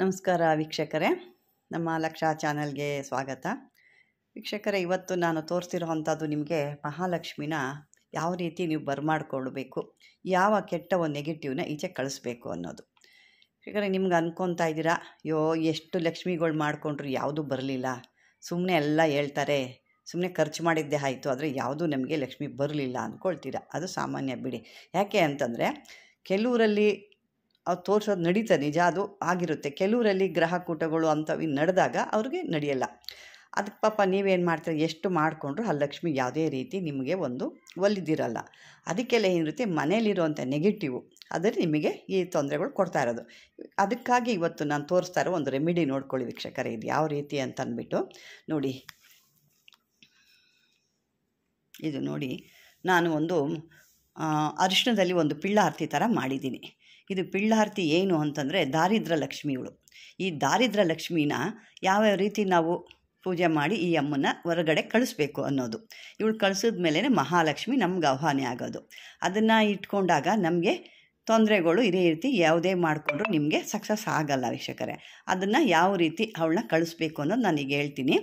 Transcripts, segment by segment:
ನಮಸ್ಕಾರ ವೀಕ್ಷಕರೇ ನಮ್ಮ ಲಕ್ಷಾ ಚಾನಲ್ಗೆ ಸ್ವಾಗತ ವೀಕ್ಷಕರೇ ಇವತ್ತು ನಾನು ತೋರಿಸ್ತಿರೋ ಅಂಥದ್ದು ನಿಮಗೆ ಮಹಾಲಕ್ಷ್ಮಿನ ಯಾವ ರೀತಿ ನೀವು ಬರ್ಮಾಡ್ಕೊಳ್ಬೇಕು ಯಾವ ಕೆಟ್ಟ ಒಂದು ನೆಗೆಟಿವ್ನ ಈಚೆ ಕಳಿಸ್ಬೇಕು ಅನ್ನೋದು ವೀಕ್ಷಕರೇ ನಿಮ್ಗೆ ಅನ್ಕೊತಾ ಇದ್ದೀರಾ ಅಯ್ಯೋ ಎಷ್ಟು ಲಕ್ಷ್ಮಿಗಳು ಮಾಡಿಕೊಂಡ್ರು ಯಾವುದೂ ಬರಲಿಲ್ಲ ಸುಮ್ಮನೆ ಎಲ್ಲ ಹೇಳ್ತಾರೆ ಸುಮ್ಮನೆ ಖರ್ಚು ಮಾಡಿದ್ದೇ ಆಯಿತು ಆದರೆ ಯಾವುದೂ ನಮಗೆ ಲಕ್ಷ್ಮಿ ಬರಲಿಲ್ಲ ಅಂದ್ಕೊಳ್ತೀರಾ ಅದು ಸಾಮಾನ್ಯ ಬಿಡಿ ಯಾಕೆ ಅಂತಂದರೆ ಕೆಲವರಲ್ಲಿ ಅವ್ರು ತೋರಿಸೋದು ನಡೀತಾ ನಿಜ ಅದು ಆಗಿರುತ್ತೆ ಕೆಲವರಲ್ಲಿ ಗ್ರಹಕೂಟಗಳು ಅಂಥವು ನಡೆದಾಗ ಅವ್ರಿಗೆ ನಡೆಯಲ್ಲ ಅದಕ್ಕೆ ಪಾಪ ನೀವೇನು ಮಾಡ್ತೀರಿ ಎಷ್ಟು ಮಾಡಿಕೊಂಡ್ರು ಆ ಲಕ್ಷ್ಮಿ ಯಾವುದೇ ರೀತಿ ನಿಮಗೆ ಒಂದು ಒಲಿದಿರಲ್ಲ ಅದಕ್ಕೆಲ್ಲ ಏನಿರುತ್ತೆ ಮನೇಲಿರುವಂಥ ನೆಗೆಟಿವು ಅದರಲ್ಲಿ ನಿಮಗೆ ಈ ತೊಂದರೆಗಳು ಕೊಡ್ತಾ ಇರೋದು ಅದಕ್ಕಾಗಿ ಇವತ್ತು ನಾನು ತೋರಿಸ್ತಾ ಇರೋ ಒಂದು ರೆಮಿಡಿ ನೋಡ್ಕೊಳ್ಳಿ ವೀಕ್ಷಕರೇ ಇದು ಯಾವ ರೀತಿ ಅಂತ ನೋಡಿ ಇದು ನೋಡಿ ನಾನು ಒಂದು ಅರಿಶಿನದಲ್ಲಿ ಒಂದು ಪಿಳ್ಳಾರ್ತಿ ಥರ ಮಾಡಿದ್ದೀನಿ ಇದು ಪಿಳ್ಳಾರ್ತಿ ಏನು ಅಂತಂದರೆ ದಾರಿದ್ರ ಲಕ್ಷ್ಮಿಗಳು ಈ ದಾರಿದ್ರ ಲಕ್ಷ್ಮಿನ ಯಾವ ರೀತಿ ನಾವು ಪೂಜೆ ಮಾಡಿ ಈ ಅಮ್ಮನ ಹೊರಗಡೆ ಕಳಿಸ್ಬೇಕು ಅನ್ನೋದು ಇವಳು ಕಳಿಸಿದ ಮೇಲೇ ಮಹಾಲಕ್ಷ್ಮಿ ನಮ್ಗೆ ಆಹ್ವಾನ ಆಗೋದು ಅದನ್ನು ಇಟ್ಕೊಂಡಾಗ ನಮಗೆ ತೊಂದರೆಗಳು ಇದೇ ರೀತಿ ಯಾವುದೇ ಮಾಡಿಕೊಂಡ್ರು ನಿಮಗೆ ಸಕ್ಸಸ್ ಆಗಲ್ಲ ವೀಕ್ಷಕರೇ ಅದನ್ನು ಯಾವ ರೀತಿ ಅವಳನ್ನ ಕಳಿಸ್ಬೇಕು ಅನ್ನೋದು ನಾನೀಗ ಹೇಳ್ತೀನಿ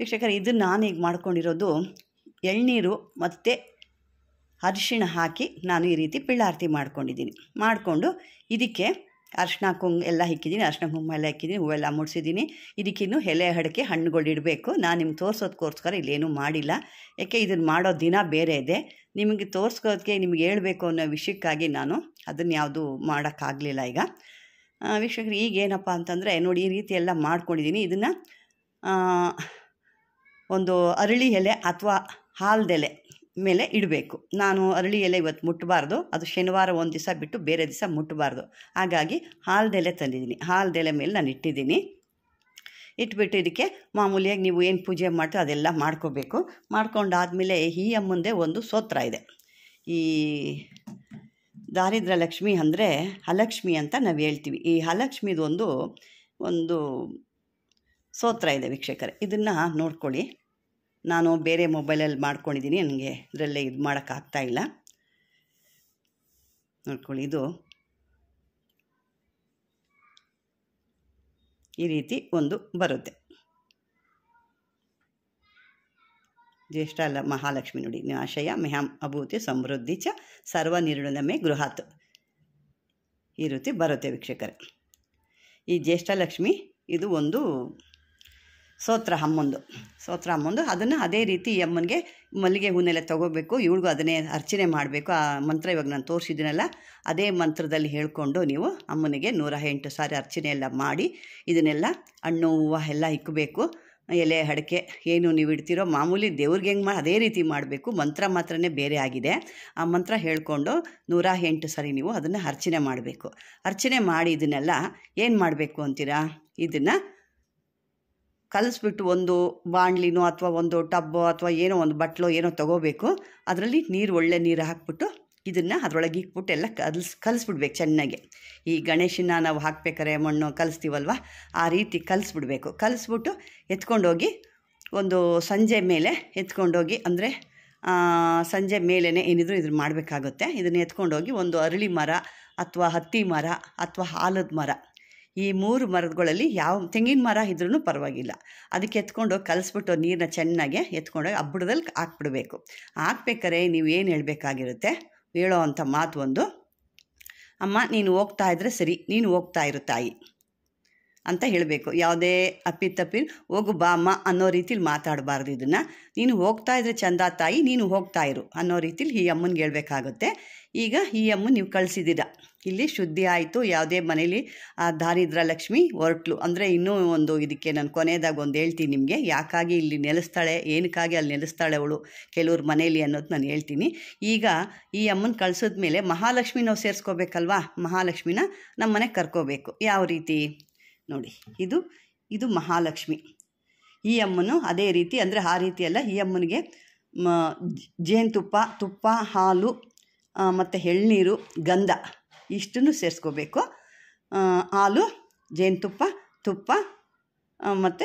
ವೀಕ್ಷಕರೇ ಇದು ನಾನೀಗ ಮಾಡ್ಕೊಂಡಿರೋದು ಎಳ್ನೀರು ಮತ್ತು ಅರಿಶಿಣ ಹಾಕಿ ನಾನು ಈ ರೀತಿ ಪಿಳ್ಳಾರ್ತಿ ಮಾಡ್ಕೊಂಡಿದ್ದೀನಿ ಮಾಡಿಕೊಂಡು ಇದಕ್ಕೆ ಅರ್ಶಿನ ಕುಂಗ್ ಎಲ್ಲ ಇಕ್ಕಿದ್ದೀನಿ ಅರ್ಶಿನ ಕುಂಕುಮ ಎಲ್ಲ ಇಕ್ಕಿದ್ದೀನಿ ಹೂವೆಲ್ಲ ಮುಡಿಸಿದ್ದೀನಿ ಇದಕ್ಕಿನ್ನೂ ಎಲೆ ಅಡಿಕೆ ಹಣ್ಣುಗಳು ಇಡಬೇಕು ನಾನು ನಿಮ್ಗೆ ತೋರಿಸೋದಕ್ಕೋಸ್ಕರ ಇಲ್ಲೇನೂ ಮಾಡಿಲ್ಲ ಯಾಕೆ ಇದನ್ನು ಮಾಡೋ ದಿನ ಬೇರೆ ಇದೆ ನಿಮಗೆ ತೋರಿಸ್ಕೋದಕ್ಕೆ ನಿಮ್ಗೆ ಹೇಳಬೇಕು ಅನ್ನೋ ವಿಷಯಕ್ಕಾಗಿ ನಾನು ಅದನ್ನು ಯಾವುದು ಮಾಡೋಕ್ಕಾಗಲಿಲ್ಲ ಈಗ ವೀಕ್ಷಕರು ಈಗ ಏನಪ್ಪ ಅಂತಂದರೆ ನೋಡಿ ಈ ರೀತಿ ಎಲ್ಲ ಮಾಡ್ಕೊಂಡಿದ್ದೀನಿ ಇದನ್ನು ಒಂದು ಅರಳಿ ಎಲೆ ಅಥವಾ ಹಾಲ್ದೆಲೆ ಮೇಲೆ ಇಡಬೇಕು ನಾನು ಅರಳಿ ಎಲೆ ಇವತ್ತು ಮುಟ್ಟಬಾರ್ದು ಅದು ಶನಿವಾರ ಒಂದು ದಿವಸ ಬಿಟ್ಟು ಬೇರೆ ದಿವಸ ಮುಟ್ಟಬಾರ್ದು ಹಾಗಾಗಿ ಹಾಲ್ದೆಲೆ ತಂದಿದ್ದೀನಿ ಹಾಲ್ದೆಲೆ ಮೇಲೆ ನಾನು ಇಟ್ಟಿದ್ದೀನಿ ಇಟ್ಬಿಟ್ಟು ಇದಕ್ಕೆ ಮಾಮೂಲಿಯಾಗಿ ನೀವು ಏನು ಪೂಜೆ ಮಾಡ್ತೀರೋ ಅದೆಲ್ಲ ಮಾಡ್ಕೋಬೇಕು ಮಾಡ್ಕೊಂಡಾದಮೇಲೆ ಈ ಅಮ್ಮಂದೇ ಒಂದು ಸೋತ್ರ ಇದೆ ಈ ದಾರಿದ್ರ ಲಕ್ಷ್ಮಿ ಅಂದರೆ ಹಲಕ್ಷ್ಮಿ ಅಂತ ನಾವು ಹೇಳ್ತೀವಿ ಈ ಹಲಕ್ಷ್ಮಿದು ಒಂದು ಒಂದು ಸೋತ್ರ ಇದೆ ವೀಕ್ಷಕರೇ ಇದನ್ನು ನೋಡ್ಕೊಳ್ಳಿ ನಾನು ಬೇರೆ ಮೊಬೈಲಲ್ಲಿ ಮಾಡ್ಕೊಂಡಿದ್ದೀನಿ ನನಗೆ ಇದರಲ್ಲೇ ಇದು ಇಲ್ಲ ನೋಡ್ಕೊಳ್ಳಿ ಇದು ಈ ರೀತಿ ಒಂದು ಬರುತ್ತೆ ಜ್ಯೇಷ್ಠ ಅಲ್ಲ ಮಹಾಲಕ್ಷ್ಮಿ ನೋಡಿ ಆಶಯ ಮೆಹಾಮ್ ಅಭೂತಿ ಸಮೃದ್ಧಿ ಚ ಸರ್ವ ನಿರ್ಣಮೆ ಗೃಹಾತ್ ಈ ರೀತಿ ಬರುತ್ತೆ ವೀಕ್ಷಕರೇ ಈ ಜ್ಯೇಷ್ಠ ಲಕ್ಷ್ಮಿ ಇದು ಒಂದು ಸೋತ್ರ ಅಮ್ಮಂದು ಸೋತ್ರ ಅಮ್ಮಂದು ಅದನ್ನು ಅದೇ ರೀತಿ ಈ ಅಮ್ಮನಿಗೆ ಮಲ್ಲಿಗೆ ಹೂನೆಲ್ಲ ತೊಗೋಬೇಕು ಇವಳಿಗೂ ಅದನ್ನೇ ಅರ್ಚನೆ ಮಾಡಬೇಕು ಆ ಮಂತ್ರ ಇವಾಗ ನಾನು ತೋರಿಸಿದ್ದೀನಲ್ಲ ಅದೇ ಮಂತ್ರದಲ್ಲಿ ಹೇಳಿಕೊಂಡು ನೀವು ಅಮ್ಮನಿಗೆ ನೂರ ಎಂಟು ಸಾರಿ ಅರ್ಚನೆ ಎಲ್ಲ ಮಾಡಿ ಇದನ್ನೆಲ್ಲ ಹಣ್ಣು ಹೂವು ಎಲ್ಲ ಇಕ್ಕಬೇಕು ಎಲೆ ಅಡಿಕೆ ಏನು ನೀವು ಇಡ್ತಿರೋ ಮಾಮೂಲಿ ದೇವ್ರಿಗೆ ಹೆಂಗೆ ಮಾಡಿ ಅದೇ ರೀತಿ ಮಾಡಬೇಕು ಮಂತ್ರ ಮಾತ್ರನೇ ಬೇರೆ ಆಗಿದೆ ಆ ಮಂತ್ರ ಹೇಳಿಕೊಂಡು ನೂರ ಎಂಟು ಸಾರಿ ನೀವು ಅದನ್ನು ಅರ್ಚನೆ ಮಾಡಬೇಕು ಅರ್ಚನೆ ಮಾಡಿ ಇದನ್ನೆಲ್ಲ ಏನು ಮಾಡಬೇಕು ಅಂತೀರಾ ಇದನ್ನು ಕಲಿಸ್ಬಿಟ್ಟು ಒಂದು ಬಾಣಲಿನೋ ಅಥವಾ ಒಂದು ಟಬ್ಬೋ ಅಥವಾ ಏನೋ ಒಂದು ಬಟ್ಲೋ ಏನೋ ತೊಗೋಬೇಕು ಅದರಲ್ಲಿ ನೀರು ಒಳ್ಳೆ ನೀರು ಹಾಕ್ಬಿಟ್ಟು ಇದನ್ನು ಅದರೊಳಗೆ ಇಟ್ಬಿಟ್ಟು ಎಲ್ಲ ಕಲಿಸ್ ಕಲಿಸ್ಬಿಡ್ಬೇಕು ಚೆನ್ನಾಗಿ ಈ ಗಣೇಶನ ನಾವು ಹಾಕ್ಬೇಕಾರೆ ಮಣ್ಣು ಕಲಿಸ್ತೀವಲ್ವ ಆ ರೀತಿ ಕಲಿಸ್ಬಿಡ್ಬೇಕು ಕಲಿಸ್ಬಿಟ್ಟು ಎತ್ಕೊಂಡೋಗಿ ಒಂದು ಸಂಜೆ ಮೇಲೆ ಎತ್ಕೊಂಡೋಗಿ ಅಂದರೆ ಸಂಜೆ ಮೇಲೇ ಏನಿದ್ರೂ ಇದನ್ನು ಮಾಡಬೇಕಾಗುತ್ತೆ ಇದನ್ನು ಎತ್ಕೊಂಡೋಗಿ ಒಂದು ಅರಳಿ ಮರ ಅಥವಾ ಹತ್ತಿ ಮರ ಅಥವಾ ಹಾಲದ ಮರ ಈ ಮೂರು ಮರಗಳಲ್ಲಿ ಯಾವ ತೆಂಗಿನ ಮರ ಇದ್ರೂ ಪರವಾಗಿಲ್ಲ ಅದಕ್ಕೆ ಎತ್ಕೊಂಡು ಕಲಸ್ಬಿಟ್ಟು ನೀರನ್ನ ಚೆನ್ನಾಗಿ ಎತ್ಕೊಂಡೋಗಿ ಅಬ್ಬಡದಲ್ಲಿ ಹಾಕ್ಬಿಡ್ಬೇಕು ಹಾಕ್ಬೇಕಾರೆ ನೀವು ಏನು ಹೇಳಬೇಕಾಗಿರುತ್ತೆ ಹೇಳೋ ಅಂಥ ಮಾತು ಒಂದು ಅಮ್ಮ ನೀನು ಹೋಗ್ತಾ ಇದ್ರೆ ಸರಿ ನೀನು ಹೋಗ್ತಾ ಇರು ತಾಯಿ ಅಂತ ಹೇಳಬೇಕು ಯಾವುದೇ ಅಪ್ಪಿತಪ್ಪಿ ಹೋಗು ಅಮ್ಮ ಅನ್ನೋ ರೀತಿಲಿ ಮಾತಾಡಬಾರ್ದು ಇದನ್ನು ನೀನು ಹೋಗ್ತಾ ಇದ್ರೆ ಚಂದ ತಾಯಿ ನೀನು ಹೋಗ್ತಾ ಇರು ಅನ್ನೋ ರೀತಿಲಿ ಈ ಅಮ್ಮನಿಗೆ ಹೇಳ್ಬೇಕಾಗುತ್ತೆ ಈಗ ಈ ಅಮ್ಮ ನೀವು ಕಳಿಸಿದ್ದೀರ ಇಲ್ಲಿ ಶುದ್ಧಿ ಆಯಿತು ಯಾವುದೇ ಮನೇಲಿ ಆ ದಾರಿದ್ರ ಲಕ್ಷ್ಮಿ ಹೊರಟ್ಲು ಅಂದರೆ ಇನ್ನೂ ಒಂದು ಇದಕ್ಕೆ ನಾನು ಕೊನೆಯದಾಗ ಒಂದು ಹೇಳ್ತೀನಿ ನಿಮಗೆ ಯಾಕಾಗಿ ಇಲ್ಲಿ ನೆಲೆಸ್ತಾಳೆ ಏನಕ್ಕಾಗಿ ಅಲ್ಲಿ ನೆಲೆಸ್ತಾಳೆ ಅವಳು ಕೆಲವ್ರ ಮನೇಲಿ ಅನ್ನೋದು ನಾನು ಹೇಳ್ತೀನಿ ಈಗ ಈ ಅಮ್ಮನ ಕಳಿಸಿದ್ಮೇಲೆ ಮಹಾಲಕ್ಷ್ಮಿ ನಾವು ಸೇರಿಸ್ಕೋಬೇಕಲ್ವಾ ಮಹಾಲಕ್ಷ್ಮಿನ ನಮ್ಮ ಮನೆಗೆ ಕರ್ಕೋಬೇಕು ಯಾವ ರೀತಿ ನೋಡಿ ಇದು ಇದು ಮಹಾಲಕ್ಷ್ಮಿ ಈ ಅಮ್ಮನು ಅದೇ ರೀತಿ ಅಂದರೆ ಆ ರೀತಿಯಲ್ಲ ಈ ಅಮ್ಮನಿಗೆ ಮ ಜೇನುತುಪ್ಪ ತುಪ್ಪ ಹಾಲು ಮತ್ತು ಎಳ್ನೀರು ಗಂಧ ಇಷ್ಟನ್ನು ಸೇರಿಸ್ಕೋಬೇಕು ಹಾಲು ಜೇನುತುಪ್ಪ ತುಪ್ಪ ಮತ್ತು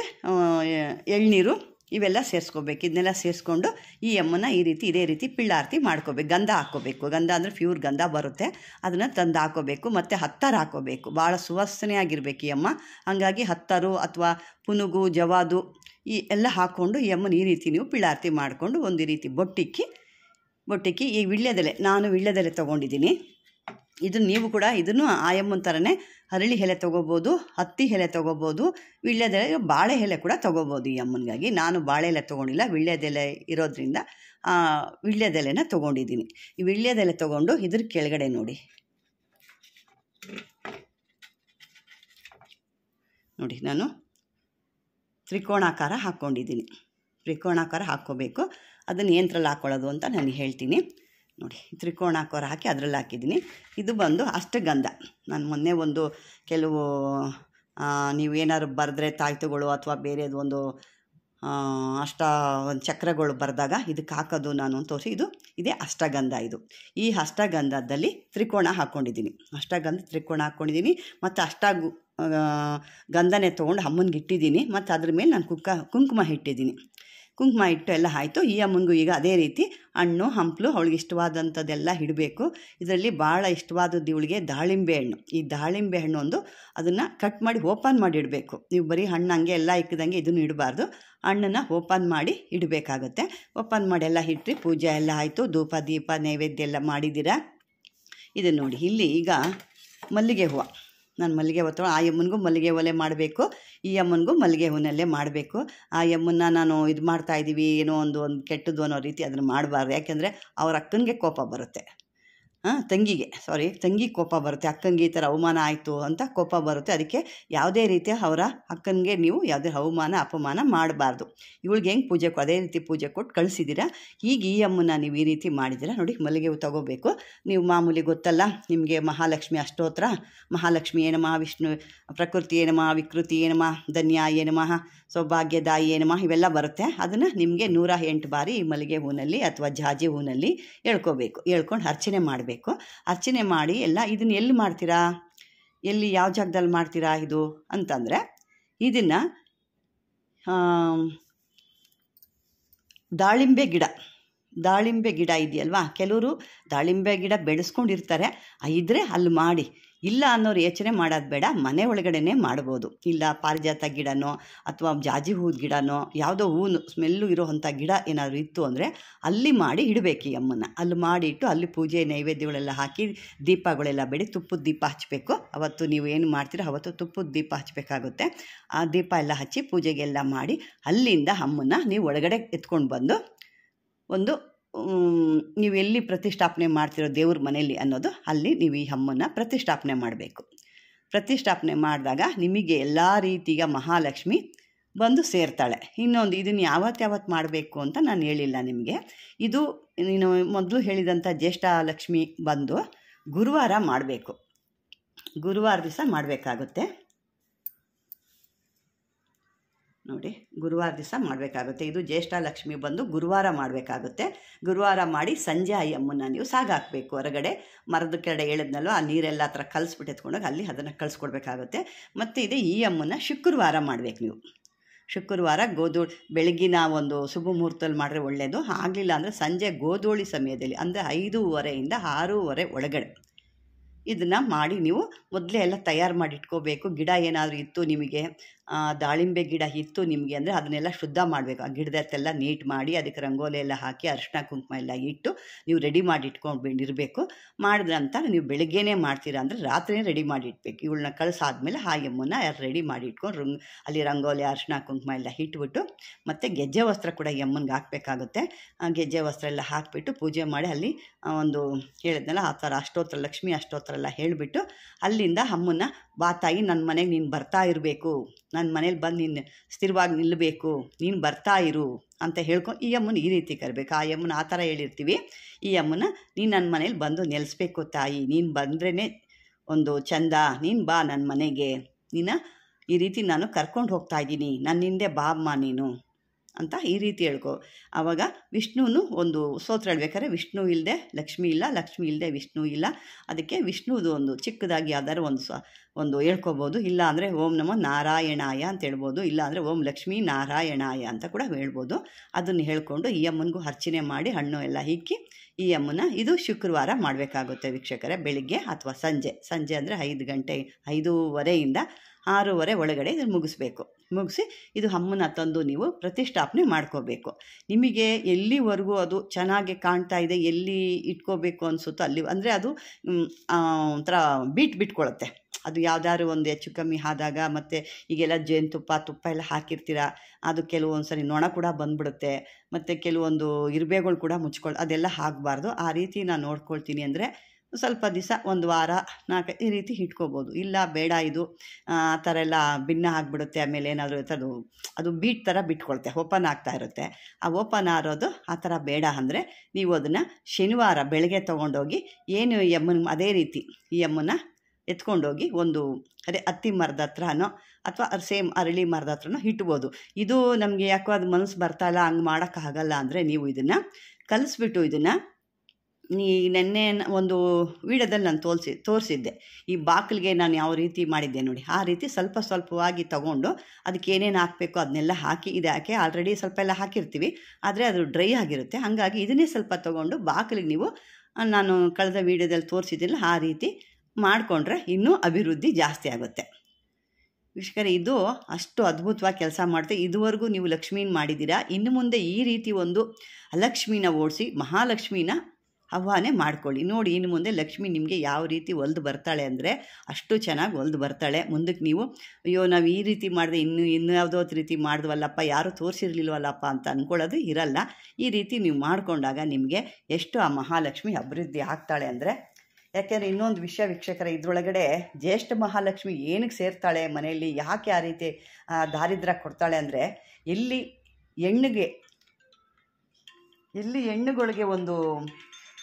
ಎಳ್ನೀರು ಇವೆಲ್ಲ ಸೇರಿಸ್ಕೋಬೇಕು ಇದನ್ನೆಲ್ಲ ಸೇರಿಸ್ಕೊಂಡು ಈ ಅಮ್ಮನ ಈ ರೀತಿ ಇದೇ ರೀತಿ ಪಿಳ್ಳಾರ್ತಿ ಮಾಡ್ಕೋಬೇಕು ಗಂಧ ಹಾಕ್ಕೋಬೇಕು ಗಂಧ ಅಂದರೆ ಪ್ಯೂರ್ ಗಂಧ ಬರುತ್ತೆ ಅದನ್ನು ತಂದು ಹಾಕೋಬೇಕು ಮತ್ತು ಹತ್ತಾರು ಹಾಕೋಬೇಕು ಭಾಳ ಸುವಾಸನೆಯಾಗಿರಬೇಕು ಈ ಅಮ್ಮ ಹಾಗಾಗಿ ಹತ್ತಾರು ಅಥವಾ ಪುನುಗು ಜವಾದು ಈ ಎಲ್ಲ ಹಾಕ್ಕೊಂಡು ಈ ಅಮ್ಮನ ಈ ರೀತಿ ನೀವು ಪಿಳ್ಳಾರ್ತಿ ಮಾಡಿಕೊಂಡು ಒಂದು ರೀತಿ ಬೊಟ್ಟಿಕ್ಕಿ ಬೊಟ್ಟಿಕ್ಕಿ ಈ ವಿಳ್ಯದೆಲೆ ನಾನು ವಿಳ್ಯದೆಲೆ ತೊಗೊಂಡಿದ್ದೀನಿ ಇದನ್ನು ನೀವು ಕೂಡ ಇದನ್ನು ಆಯಮ್ಮನ ಥರನೇ ಹರಳಿ ಎಲೆ ತೊಗೋಬೋದು ಹತ್ತಿ ಎಲೆ ತೊಗೋಬೋದು ವಿಳ್ಯದೆಲೆ ಬಾಳೆ ಎಲೆ ಕೂಡ ತೊಗೋಬೋದು ಈ ಅಮ್ಮನಿಗಾಗಿ ನಾನು ಬಾಳೆ ಎಲೆ ತೊಗೊಂಡಿಲ್ಲ ವಿಳ್ಯದೆಲೆ ಇರೋದ್ರಿಂದ ವಿಳ್ಯದೆಲೆನ ತೊಗೊಂಡಿದ್ದೀನಿ ಈ ವಿಳ್ಯದೆಲೆ ತೊಗೊಂಡು ಇದ್ರ ಕೆಳಗಡೆ ನೋಡಿ ನೋಡಿ ನಾನು ತ್ರಿಕೋಣಾಕಾರ ಹಾಕ್ಕೊಂಡಿದ್ದೀನಿ ತ್ರಿಕೋಣಾಕಾರ ಹಾಕ್ಕೋಬೇಕು ಅದನ್ನು ಏನ್ರಲ್ಲಿ ಹಾಕ್ಕೊಳ್ಳೋದು ಅಂತ ನಾನು ಹೇಳ್ತೀನಿ ನೋಡಿ ತ್ರಿಕೋಣ ಹಾಕೋರು ಹಾಕಿ ಅದರಲ್ಲಿ ಹಾಕಿದ್ದೀನಿ ಇದು ಬಂದು ಅಷ್ಟಗಂಧ ನಾನು ಮೊನ್ನೆ ಒಂದು ಕೆಲವು ನೀವು ಏನಾದ್ರು ಬರೆದ್ರೆ ತಾಯ್ತುಗಳು ಅಥವಾ ಬೇರೆದು ಒಂದು ಅಷ್ಟ ಒಂದು ಚಕ್ರಗಳು ಬರೆದಾಗ ಇದಕ್ಕೆ ಹಾಕೋದು ನಾನು ತೋರಿಸಿ ಇದು ಇದೇ ಅಷ್ಟಗಂಧ ಇದು ಈ ಅಷ್ಟಗಂಧದಲ್ಲಿ ತ್ರಿಕೋಣ ಹಾಕ್ಕೊಂಡಿದ್ದೀನಿ ಅಷ್ಟಗಂಧ ತ್ರಿಕೋಣ ಹಾಕ್ಕೊಂಡಿದ್ದೀನಿ ಮತ್ತು ಅಷ್ಟ ಗಂಧನೇ ತೊಗೊಂಡು ಅಮ್ಮನಿಗೆ ಇಟ್ಟಿದ್ದೀನಿ ಮತ್ತು ಅದ್ರ ಮೇಲೆ ನಾನು ಕುಂಕ ಕುಂಕುಮ ಇಟ್ಟಿದ್ದೀನಿ ಕುಂಕುಮ ಇಟ್ಟು ಎಲ್ಲ ಆಯಿತು ಈ ಅಮ್ಮನಿಗೂ ಈಗ ಅದೇ ರೀತಿ ಹಣ್ಣು ಹಂಪಲು ಅವಳಿಗೆ ಇಷ್ಟವಾದಂಥದ್ದೆಲ್ಲ ಇಡಬೇಕು ಇದರಲ್ಲಿ ಭಾಳ ಇಷ್ಟವಾದದ್ದು ಇವಳಿಗೆ ದಾಳಿಂಬೆ ಹಣ್ಣು ಈ ದಾಳಿಂಬೆ ಹಣ್ಣು ಒಂದು ಅದನ್ನು ಕಟ್ ಮಾಡಿ ಓಪನ್ ಮಾಡಿ ಇಡಬೇಕು ನೀವು ಬರೀ ಹಣ್ಣು ಹಂಗೆ ಎಲ್ಲ ಇಕ್ಕಿದಂಗೆ ಇದನ್ನು ಇಡಬಾರ್ದು ಹಣ್ಣನ್ನು ಓಪನ್ ಮಾಡಿ ಇಡಬೇಕಾಗುತ್ತೆ ಓಪನ್ ಮಾಡಿ ಎಲ್ಲ ಇಟ್ಟರೆ ಪೂಜೆ ಎಲ್ಲ ಆಯಿತು ಧೂಪ ದೀಪ ನೈವೇದ್ಯ ಎಲ್ಲ ಮಾಡಿದ್ದೀರಾ ಇದು ನೋಡಿ ಇಲ್ಲಿ ಈಗ ಮಲ್ಲಿಗೆ ಹೂವು ನಾನು ಮಲ್ಲಿಗೆ ತೊಗೊಂಡು ಆ ಯಮ್ಮನಿಗೂ ಮಲ್ಲಿಗೆ ಒಲೆ ಮಾಡಬೇಕು ಈ ಅಮ್ಮನಿಗೂ ಮಲ್ಲಿಗೆ ಹೂನಲ್ಲೇ ಮಾಡಬೇಕು ಆ ಯಮ್ಮನ್ನ ನಾನು ಇದು ಮಾಡ್ತಾ ಏನೋ ಒಂದು ಒಂದು ಕೆಟ್ಟದ್ದು ಅನ್ನೋ ರೀತಿ ಅದನ್ನು ಮಾಡಬಾರ್ದು ಯಾಕೆಂದರೆ ಅವ್ರ ಅಕ್ಕನಿಗೆ ಕೋಪ ಬರುತ್ತೆ ಹಾಂ ತಂಗಿಗೆ ಸಾರಿ ತಂಗಿಗೆ ಕೋಪ ಬರುತ್ತೆ ಅಕ್ಕನಿಗೆ ಈ ಥರ ಅವಮಾನ ಆಯಿತು ಅಂತ ಕೋಪ ಬರುತ್ತೆ ಅದಕ್ಕೆ ಯಾವುದೇ ರೀತಿಯ ಅವರ ಅಕ್ಕನಿಗೆ ನೀವು ಯಾವುದೇ ಅವಮಾನ ಅಪಮಾನ ಮಾಡಬಾರ್ದು ಇವಳಿಗೆ ಹೆಂಗೆ ಪೂಜೆ ಕೊ ಅದೇ ರೀತಿ ಪೂಜೆ ಕೊಟ್ಟು ಕಳಿಸಿದ್ದೀರಾ ಈಗ ಈ ಅಮ್ಮನ ನೀವು ಈ ರೀತಿ ಮಾಡಿದ್ದೀರಾ ನೋಡಿ ಮಲ್ಲಿಗೆ ತಗೋಬೇಕು ನೀವು ಮಾಮೂಲಿ ಗೊತ್ತಲ್ಲ ನಿಮಗೆ ಮಹಾಲಕ್ಷ್ಮಿ ಅಷ್ಟೋತ್ರ ಮಹಾಲಕ್ಷ್ಮಿ ಏನಮ್ಮ ವಿಷ್ಣು ಪ್ರಕೃತಿ ಏನಮ್ಮ ವಿಕೃತಿ ಏನಮ್ಮ ಧನ್ಯ ಏನಮ್ಮ ಸೌಭಾಗ್ಯದಾಯಿ ಏನಮ್ಮ ಇವೆಲ್ಲ ಬರುತ್ತೆ ಅದನ್ನು ನಿಮಗೆ ನೂರ ಎಂಟು ಬಾರಿ ಈ ಮಲ್ಲಿಗೆ ಹೂನಲ್ಲಿ ಅಥವಾ ಜಾಜಿ ಹೂನಲ್ಲಿ ಹೇಳ್ಕೋಬೇಕು ಹೇಳ್ಕೊಂಡು ಅರ್ಚನೆ ಮಾಡಬೇಕು ಅರ್ಚನೆ ಮಾಡಿ ಎಲ್ಲ ಇದನ್ನು ಎಲ್ಲಿ ಮಾಡ್ತೀರಾ ಎಲ್ಲಿ ಯಾವ ಜಾಗದಲ್ಲಿ ಮಾಡ್ತೀರಾ ಇದು ಅಂತಂದರೆ ಇದನ್ನು ದಾಳಿಂಬೆ ಗಿಡ ದಾಳಿಂಬೆ ಗಿಡ ಇದೆಯಲ್ವಾ ಕೆಲವರು ದಾಳಿಂಬೆ ಗಿಡ ಬೆಳೆಸ್ಕೊಂಡಿರ್ತಾರೆ ಇದ್ದರೆ ಅಲ್ಲಿ ಮಾಡಿ ಇಲ್ಲ ಅನ್ನೋರು ಯೋಚನೆ ಮಾಡೋದು ಬೇಡ ಮನೆ ಒಳಗಡೆನೇ ಮಾಡ್ಬೋದು ಇಲ್ಲ ಪಾರಿಜಾತ ಗಿಡನೋ ಅಥವಾ ಜಾಜಿ ಹೂದ ಗಿಡನೋ ಯಾವುದೋ ಹೂವು ಸ್ಮೆಲ್ಲು ಇರೋವಂಥ ಗಿಡ ಏನಾದರೂ ಇತ್ತು ಅಂದರೆ ಅಲ್ಲಿ ಮಾಡಿ ಇಡಬೇಕು ಈ ಅಮ್ಮನ ಅಲ್ಲಿ ಮಾಡಿಟ್ಟು ಅಲ್ಲಿ ಪೂಜೆ ನೈವೇದ್ಯಗಳೆಲ್ಲ ಹಾಕಿ ದೀಪಗಳೆಲ್ಲ ಬಿಡಿ ತುಪ್ಪದ ದೀಪ ಹಚ್ಚಬೇಕು ಅವತ್ತು ನೀವು ಏನು ಮಾಡ್ತೀರೋ ಅವತ್ತು ತುಪ್ಪದ ದೀಪ ಹಚ್ಚಬೇಕಾಗುತ್ತೆ ಆ ದೀಪ ಎಲ್ಲ ಹಚ್ಚಿ ಪೂಜೆಗೆಲ್ಲ ಮಾಡಿ ಅಲ್ಲಿಂದ ಅಮ್ಮನ ನೀವು ಒಳಗಡೆ ಎತ್ಕೊಂಡು ಬಂದು ಒಂದು ನೀವು ಎಲ್ಲಿ ಪ್ರತಿಷ್ಠಾಪನೆ ಮಾಡ್ತಿರೋ ದೇವ್ರ ಮನೆಯಲ್ಲಿ ಅನ್ನೋದು ಅಲ್ಲಿ ನೀವು ಈ ಹಮ್ಮನ್ನು ಪ್ರತಿಷ್ಠಾಪನೆ ಮಾಡಬೇಕು ಪ್ರತಿಷ್ಠಾಪನೆ ಮಾಡಿದಾಗ ನಿಮಗೆ ಎಲ್ಲ ರೀತಿಯ ಮಹಾಲಕ್ಷ್ಮಿ ಬಂದು ಸೇರ್ತಾಳೆ ಇನ್ನೊಂದು ಇದನ್ನು ಯಾವತ್ತು ಯಾವತ್ತು ಮಾಡಬೇಕು ಅಂತ ನಾನು ಹೇಳಿಲ್ಲ ನಿಮಗೆ ಇದು ನೀನು ಮೊದಲು ಹೇಳಿದಂಥ ಜ್ಯೇಷ್ಠ ಲಕ್ಷ್ಮಿ ಬಂದು ಗುರುವಾರ ಮಾಡಬೇಕು ಗುರುವಾರ ದಿವಸ ಮಾಡಬೇಕಾಗುತ್ತೆ ನೋಡಿ ಗುರುವಾರ ದಿವಸ ಮಾಡಬೇಕಾಗುತ್ತೆ ಇದು ಜ್ಯೇಷ್ಠ ಲಕ್ಷ್ಮಿ ಬಂದು ಗುರುವಾರ ಮಾಡಬೇಕಾಗುತ್ತೆ ಗುರುವಾರ ಮಾಡಿ ಸಂಜೆ ಆ ಯಮ್ಮನ್ನು ನೀವು ಸಾಗಾಕಬೇಕು ಹೊರಗಡೆ ಮರದ ಕೆಡೆ ಹೇಳಿದ್ನಲ್ವ ಆ ನೀರೆಲ್ಲ ಹತ್ರ ಕಲಿಸ್ಬಿಟ್ಟು ಎತ್ಕೊಂಡೋಗಿ ಅಲ್ಲಿ ಅದನ್ನು ಕಳಿಸ್ಕೊಡ್ಬೇಕಾಗುತ್ತೆ ಮತ್ತು ಇದು ಈ ಅಮ್ಮನ ಶುಕ್ರವಾರ ಮಾಡಬೇಕು ನೀವು ಶುಕ್ರವಾರ ಗೋಧೂಳ್ ಬೆಳಗಿನ ಒಂದು ಶುಭ ಮುಹೂರ್ತದಲ್ಲಿ ಮಾಡಿದ್ರೆ ಒಳ್ಳೆಯದು ಆಗಲಿಲ್ಲ ಅಂದರೆ ಸಂಜೆ ಗೋಧೂಳಿ ಸಮಯದಲ್ಲಿ ಅಂದರೆ ಐದೂವರೆಯಿಂದ ಆರೂವರೆ ಒಳಗಡೆ ಇದನ್ನು ಮಾಡಿ ನೀವು ಮೊದಲೇ ಎಲ್ಲ ತಯಾರು ಮಾಡಿ ಇಟ್ಕೋಬೇಕು ಗಿಡ ಏನಾದರೂ ಇತ್ತು ನಿಮಗೆ ದಾಳಿಂಬೆ ಗಿಡ ಇತ್ತು ನಿಮಗೆ ಅಂದರೆ ಅದನ್ನೆಲ್ಲ ಶುದ್ಧ ಮಾಡಬೇಕು ಆ ಗಿಡದತ್ತೆಲ್ಲ ನೀಟ್ ಮಾಡಿ ಅದಕ್ಕೆ ರಂಗೋಲಿ ಎಲ್ಲ ಹಾಕಿ ಅರಿಶಿನ ಕುಂಕುಮ ಎಲ್ಲ ಇಟ್ಟು ನೀವು ರೆಡಿ ಮಾಡಿ ಇಟ್ಕೊಂಡಿರಬೇಕು ಮಾಡಿದ ನಂತರ ನೀವು ಬೆಳಗ್ಗೆನೇ ಮಾಡ್ತೀರಾ ಅಂದರೆ ರಾತ್ರಿನೇ ರೆಡಿ ಮಾಡಿ ಇಟ್ಬೇಕು ಇವಳನ್ನ ಕಳಿಸಾದ್ಮೇಲೆ ಹಾಗೆ ಮುನ್ನ ರೆಡಿ ಮಾಡಿ ಇಟ್ಕೊಂಡು ರಂಗ್ ಅಲ್ಲಿ ರಂಗೋಲಿ ಅರಿಶಿನ ಕುಂಕುಮ ಎಲ್ಲ ಇಟ್ಬಿಟ್ಟು ಮತ್ತು ಗೆಜ್ಜೆ ವಸ್ತ್ರ ಕೂಡ ಯಮ್ಮನಿಗೆ ಹಾಕಬೇಕಾಗುತ್ತೆ ಗೆಜ್ಜೆ ವಸ್ತ್ರ ಎಲ್ಲ ಹಾಕಿಬಿಟ್ಟು ಪೂಜೆ ಮಾಡಿ ಅಲ್ಲಿ ಒಂದು ಹೇಳಿದ್ನಲ್ಲ ಆ ಥರ ಅಷ್ಟೋತ್ತರ ಲಕ್ಷ್ಮಿ ಅಷ್ಟೋತ್ತರ ಶಾಸ್ತ್ರಲ್ಲ ಹೇಳಿಬಿಟ್ಟು ಅಲ್ಲಿಂದ ಅಮ್ಮನ್ನ ಬಾ ತಾಯಿ ನನ್ನ ಮನೆಗೆ ನೀನು ಬರ್ತಾ ಇರಬೇಕು ನನ್ನ ಮನೇಲಿ ಬಂದು ನೀನು ಸ್ಥಿರವಾಗಿ ನಿಲ್ಲಬೇಕು ನೀನು ಬರ್ತಾ ಇರು ಅಂತ ಹೇಳ್ಕೊಂಡು ಈ ಅಮ್ಮನ ಈ ರೀತಿ ಕರಬೇಕು ಆ ಅಮ್ಮನ ಆ ಥರ ಹೇಳಿರ್ತೀವಿ ಈ ಅಮ್ಮನ ನೀನು ನನ್ನ ಮನೇಲಿ ಬಂದು ನೆಲೆಸ್ಬೇಕು ತಾಯಿ ನೀನು ಬಂದ್ರೇ ಒಂದು ಚಂದ ನೀನು ಬಾ ನನ್ನ ಮನೆಗೆ ನೀನು ಈ ರೀತಿ ನಾನು ಕರ್ಕೊಂಡು ಹೋಗ್ತಾ ಇದ್ದೀನಿ ನನ್ನ ಹಿಂದೆ ಬಾ ಅಮ್ಮ ನೀನು ಅಂತ ಈ ರೀತಿ ಹೇಳ್ಕೊ ಆವಾಗ ವಿಷ್ಣುನು ಒಂದು ಸ್ತೋತ್ರ ಹೇಳ್ಬೇಕಾದ್ರೆ ವಿಷ್ಣು ಇಲ್ಲದೆ ಲಕ್ಷ್ಮಿ ಇಲ್ಲ ಲಕ್ಷ್ಮಿ ಇಲ್ಲದೆ ವಿಷ್ಣು ಇಲ್ಲ ಅದಕ್ಕೆ ವಿಷ್ಣುದು ಒಂದು ಚಿಕ್ಕದಾಗಿ ಯಾವ್ದಾದ್ರು ಒಂದು ಸ ಒಂದು ಹೇಳ್ಕೊಬೋದು ಇಲ್ಲ ಅಂದರೆ ಓಂ ನಮ ನಾರಾಯಣಾಯ ಅಂತ ಹೇಳ್ಬೋದು ಇಲ್ಲ ಅಂದರೆ ಓಂ ಲಕ್ಷ್ಮೀ ನಾರಾಯಣಾಯ ಅಂತ ಕೂಡ ಹೇಳ್ಬೋದು ಅದನ್ನು ಹೇಳ್ಕೊಂಡು ಈ ಅಮ್ಮನಿಗೂ ಅರ್ಚನೆ ಮಾಡಿ ಹಣ್ಣು ಎಲ್ಲ ಹಿಕ್ಕಿ ಈ ಯಮುನ ಇದು ಶುಕ್ರವಾರ ಮಾಡಬೇಕಾಗುತ್ತೆ ವೀಕ್ಷಕರೇ ಬೆಳಿಗ್ಗೆ ಅಥವಾ ಸಂಜೆ ಸಂಜೆ ಅಂದರೆ ಐದು ಗಂಟೆ ಐದೂವರೆಯಿಂದ ಆರೂವರೆ ಒಳಗಡೆ ಇದನ್ನು ಮುಗಿಸ್ಬೇಕು ಮುಗಿಸಿ ಇದು ಅಮ್ಮನ ತಂದು ನೀವು ಪ್ರತಿಷ್ಠಾಪನೆ ಮಾಡ್ಕೋಬೇಕು ನಿಮಗೆ ಎಲ್ಲಿವರೆಗೂ ಅದು ಚೆನ್ನಾಗಿ ಕಾಣ್ತಾ ಇದೆ ಎಲ್ಲಿ ಇಟ್ಕೋಬೇಕು ಅನಿಸುತ್ತೋ ಅಲ್ಲಿ ಅಂದರೆ ಅದು ಒಂಥರ ಬೀಟ್ ಬಿಟ್ಕೊಳ್ಳುತ್ತೆ ಅದು ಯಾವ್ದಾದ್ರು ಒಂದು ಹೆಚ್ಚು ಕಮ್ಮಿ ಆದಾಗ ಮತ್ತು ಈಗೆಲ್ಲ ಜೇನುತುಪ್ಪ ತುಪ್ಪ ಎಲ್ಲ ಹಾಕಿರ್ತೀರ ಅದು ಕೆಲವೊಂದು ಸರಿ ನೊಣ ಕೂಡ ಬಂದ್ಬಿಡುತ್ತೆ ಮತ್ತು ಕೆಲವೊಂದು ಇರುವೆಗಳು ಕೂಡ ಮುಚ್ಕೊಳ್ ಅದೆಲ್ಲ ಆಗಬಾರ್ದು ಆ ರೀತಿ ನಾನು ನೋಡ್ಕೊಳ್ತೀನಿ ಅಂದರೆ ಸ್ವಲ್ಪ ದಿವಸ ಒಂದು ವಾರ ನಾಲ್ಕು ಈ ರೀತಿ ಇಟ್ಕೋಬೋದು ಇಲ್ಲ ಬೇಡ ಇದು ಆ ಥರ ಎಲ್ಲ ಭಿನ್ನ ಆಗಿಬಿಡುತ್ತೆ ಆಮೇಲೆ ಏನಾದರೂ ಅದು ಅದು ಬೀಟ್ ಥರ ಬಿಟ್ಕೊಳ್ತೆ ಓಪನ್ ಆಗ್ತಾ ಇರುತ್ತೆ ಆ ಓಪನ್ ಆರೋದು ಆ ಥರ ಬೇಡ ಅಂದರೆ ನೀವು ಅದನ್ನು ಶನಿವಾರ ಬೆಳಗ್ಗೆ ತೊಗೊಂಡೋಗಿ ಏನು ಯಮ್ಮನ ಅದೇ ರೀತಿ ಈ ಯಮ್ಮನ ಎತ್ಕೊಂಡೋಗಿ ಒಂದು ಅದೇ ಅತ್ತಿ ಮರದ ಹತ್ರನೋ ಅಥವಾ ಸೇಮ್ ಅರಳಿ ಮರದ ಹತ್ರನೋ ಇಟ್ಬೋದು ಇದು ನಮಗೆ ಯಾಕೋ ಅದು ಮನಸ್ಸು ಬರ್ತಾ ಇಲ್ಲ ಹಂಗೆ ಮಾಡೋಕ್ಕಾಗಲ್ಲ ಅಂದರೆ ನೀವು ಇದನ್ನು ಕಲಿಸ್ಬಿಟ್ಟು ಇದನ್ನು ನೀ ನೆನ್ನೆ ಒಂದು ವೀಡಿಯೋದಲ್ಲಿ ನಾನು ತೋರಿಸಿ ತೋರಿಸಿದ್ದೆ ಈ ಬಾಗಿಲಿಗೆ ನಾನು ಯಾವ ರೀತಿ ಮಾಡಿದ್ದೆ ನೋಡಿ ಆ ರೀತಿ ಸ್ವಲ್ಪ ಸ್ವಲ್ಪವಾಗಿ ತಗೊಂಡು ಅದಕ್ಕೆ ಏನೇನು ಹಾಕಬೇಕು ಅದನ್ನೆಲ್ಲ ಹಾಕಿ ಇದು ಹಾಕಿ ಆಲ್ರೆಡಿ ಸ್ವಲ್ಪ ಎಲ್ಲ ಹಾಕಿರ್ತೀವಿ ಆದರೆ ಅದು ಡ್ರೈ ಆಗಿರುತ್ತೆ ಹಾಗಾಗಿ ಇದನ್ನೇ ಸ್ವಲ್ಪ ತೊಗೊಂಡು ಬಾಗಿಲಿಗೆ ನೀವು ನಾನು ಕಳೆದ ವೀಡಿಯೋದಲ್ಲಿ ತೋರಿಸಿದ್ದಿಲ್ಲ ಆ ರೀತಿ ಮಾಡಿಕೊಂಡ್ರೆ ಇನ್ನೂ ಅಭಿವೃದ್ಧಿ ಜಾಸ್ತಿ ಆಗುತ್ತೆ ವೀಕ್ಷಕರೇ ಇದು ಅಷ್ಟು ಅದ್ಭುತವಾಗಿ ಕೆಲಸ ಮಾಡುತ್ತೆ ಇದುವರೆಗೂ ನೀವು ಲಕ್ಷ್ಮೀನ ಮಾಡಿದ್ದೀರಾ ಇನ್ನು ಮುಂದೆ ಈ ರೀತಿ ಒಂದು ಅಲಕ್ಷ್ಮೀನ ಓಡಿಸಿ ಮಹಾಲಕ್ಷ್ಮೀನ ಆಹ್ವಾನೆ ಮಾಡ್ಕೊಳ್ಳಿ ನೋಡಿ ಇನ್ನು ಮುಂದೆ ಲಕ್ಷ್ಮಿ ನಿಮಗೆ ಯಾವ ರೀತಿ ಒಲ್ದು ಬರ್ತಾಳೆ ಅಂದರೆ ಅಷ್ಟು ಚೆನ್ನಾಗಿ ಒಲ್ದು ಬರ್ತಾಳೆ ಮುಂದಕ್ಕೆ ನೀವು ಅಯ್ಯೋ ನಾವು ಈ ರೀತಿ ಮಾಡಿದೆ ಇನ್ನು ಇನ್ನು ಯಾವುದೋ ರೀತಿ ಮಾಡಿದ್ವಲ್ಲಪ್ಪ ಯಾರು ತೋರಿಸಿರ್ಲಿಲ್ವಲ್ಲಪ್ಪ ಅಂತ ಅಂದ್ಕೊಳ್ಳೋದು ಇರಲ್ಲ ಈ ರೀತಿ ನೀವು ಮಾಡಿಕೊಂಡಾಗ ನಿಮಗೆ ಎಷ್ಟು ಆ ಮಹಾಲಕ್ಷ್ಮಿ ಅಭಿವೃದ್ಧಿ ಆಗ್ತಾಳೆ ಅಂದರೆ ಯಾಕೆಂದರೆ ಇನ್ನೊಂದು ವಿಷಯ ವೀಕ್ಷಕರ ಇದರೊಳಗಡೆ ಜ್ಯೇಷ್ಠ ಮಹಾಲಕ್ಷ್ಮಿ ಏನಕ್ಕೆ ಸೇರ್ತಾಳೆ ಮನೆಯಲ್ಲಿ ಯಾಕೆ ಆ ರೀತಿ ದಾರಿದ್ರ ಕೊಡ್ತಾಳೆ ಅಂದರೆ ಎಲ್ಲಿ ಹೆಣ್ಣಿಗೆ ಎಲ್ಲಿ ಹೆಣ್ಣುಗಳಿಗೆ ಒಂದು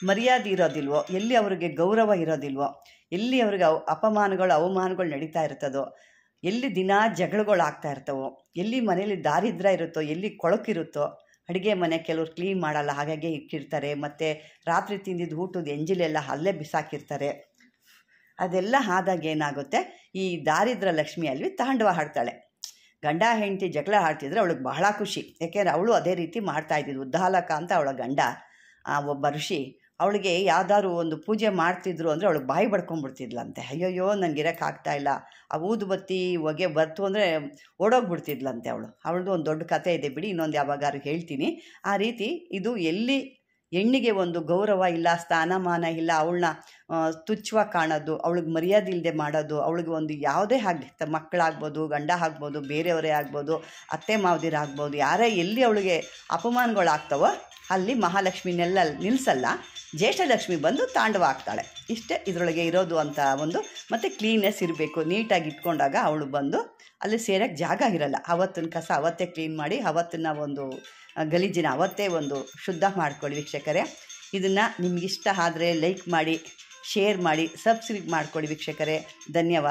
ಮರ್ಯಾದೆ ಇರೋದಿಲ್ವೋ ಎಲ್ಲಿ ಅವರಿಗೆ ಗೌರವ ಇರೋದಿಲ್ವೋ ಎಲ್ಲಿ ಅವ್ರಿಗೆ ಅವ ಅಪಮಾನಗಳು ಅವಮಾನಗಳು ನಡೀತಾ ಇರ್ತದೋ ಎಲ್ಲಿ ದಿನ ಜಗಳಗಳು ಆಗ್ತಾ ಇರ್ತವೋ ಎಲ್ಲಿ ಮನೆಯಲ್ಲಿ ದಾರಿದ್ರ ಇರುತ್ತೋ ಎಲ್ಲಿ ಕೊಳಕಿರುತ್ತೋ ಅಡುಗೆ ಮನೆ ಕೆಲವರು ಕ್ಲೀನ್ ಮಾಡಲ್ಲ ಹಾಗಾಗಿ ಇಕ್ಕಿರ್ತಾರೆ ಮತ್ತು ರಾತ್ರಿ ತಿಂದಿದ್ದು ಊಟದ ಎಂಜಿಲೆಲ್ಲ ಅಲ್ಲೇ ಬಿಸಾಕಿರ್ತಾರೆ ಅದೆಲ್ಲ ಆದಾಗ ಏನಾಗುತ್ತೆ ಈ ದಾರಿದ್ರ ಲಕ್ಷ್ಮಿ ಅಲ್ವಿ ತಾಂಡವ ಹಾಡ್ತಾಳೆ ಗಂಡ ಹೆಂಡತಿ ಜಗಳ ಹಾಡ್ತಿದ್ರೆ ಅವಳಿಗೆ ಬಹಳ ಖುಷಿ ಯಾಕೆಂದರೆ ಅವಳು ಅದೇ ರೀತಿ ಮಾಡ್ತಾ ಉದ್ದಾಲಕ ಅಂತ ಅವಳ ಗಂಡ ಆ ಒಬ್ಬ ಋಷಿ ಅವಳಿಗೆ ಯಾವ್ದಾದ್ರು ಒಂದು ಪೂಜೆ ಮಾಡ್ತಿದ್ರು ಅಂದರೆ ಅವಳು ಬಾಯಿ ಬಡ್ಕೊಂಡ್ಬಿಡ್ತಿದ್ಲಂತೆ ಅಯ್ಯಯ್ಯೋ ನನಗಿರೋಕ್ಕಾಗ್ತಾ ಇಲ್ಲ ಆ ಊದುಬತ್ತಿ ಹೊಗೆ ಬರ್ತು ಅಂದರೆ ಓಡೋಗ್ಬಿಡ್ತಿದ್ಲಂತೆ ಅವಳು ಅವಳದು ಒಂದು ದೊಡ್ಡ ಕತೆ ಇದೆ ಬಿಡಿ ಇನ್ನೊಂದು ಯಾವಾಗಾರು ಹೇಳ್ತೀನಿ ಆ ರೀತಿ ಇದು ಎಲ್ಲಿ ಹೆಣ್ಣಿಗೆ ಒಂದು ಗೌರವ ಇಲ್ಲ ಸ್ಥಾನಮಾನ ಇಲ್ಲ ಅವಳನ್ನ ತುಚ್ಛವಾಗಿ ಕಾಣೋದು ಅವಳಿಗೆ ಮರ್ಯಾದೆ ಇಲ್ಲದೆ ಮಾಡೋದು ಅವಳಿಗೆ ಒಂದು ಯಾವುದೇ ಆಗಲಿ ಮಕ್ಕಳಾಗ್ಬೋದು ಗಂಡ ಆಗ್ಬೋದು ಬೇರೆಯವರೇ ಆಗ್ಬೋದು ಅತ್ತೆ ಮಾವದಿರಾಗ್ಬೋದು ಯಾರೇ ಎಲ್ಲಿ ಅವಳಿಗೆ ಅಪಮಾನಗಳಾಗ್ತವೋ ಅಲ್ಲಿ ಮಹಾಲಕ್ಷ್ಮಿ ನೆಲ್ಲ ನಿಲ್ಲಿಸಲ್ಲ ಜ್ಯೇಷ್ಠಲಕ್ಷ್ಮಿ ಬಂದು ತಾಂಡವ ಆಗ್ತಾಳೆ ಇಷ್ಟೇ ಇದರೊಳಗೆ ಇರೋದು ಅಂತ ಒಂದು ಮತ್ತು ಕ್ಲೀನ್ನೆಸ್ ಇರಬೇಕು ನೀಟಾಗಿ ಇಟ್ಕೊಂಡಾಗ ಅವಳು ಬಂದು ಅಲ್ಲಿ ಸೇರೋಕ್ಕೆ ಜಾಗ ಇರಲ್ಲ ಅವತ್ತಿನ ಕಸ ಅವತ್ತೇ ಕ್ಲೀನ್ ಮಾಡಿ ಅವತ್ತಿನ ಒಂದು ಗಲೀಜಿನ ಅವತ್ತೇ ಒಂದು ಶುದ್ಧ ಮಾಡ್ಕೊಳ್ಳಿ ವೀಕ್ಷಕರೇ ಇದನ್ನು ನಿಮಗಿಷ್ಟ ಆದರೆ ಲೈಕ್ ಮಾಡಿ ಶೇರ್ ಮಾಡಿ ಸಬ್ಸ್ಕ್ರೈಬ್ ಮಾಡ್ಕೊಳ್ಳಿ ವೀಕ್ಷಕರೇ ಧನ್ಯವಾದ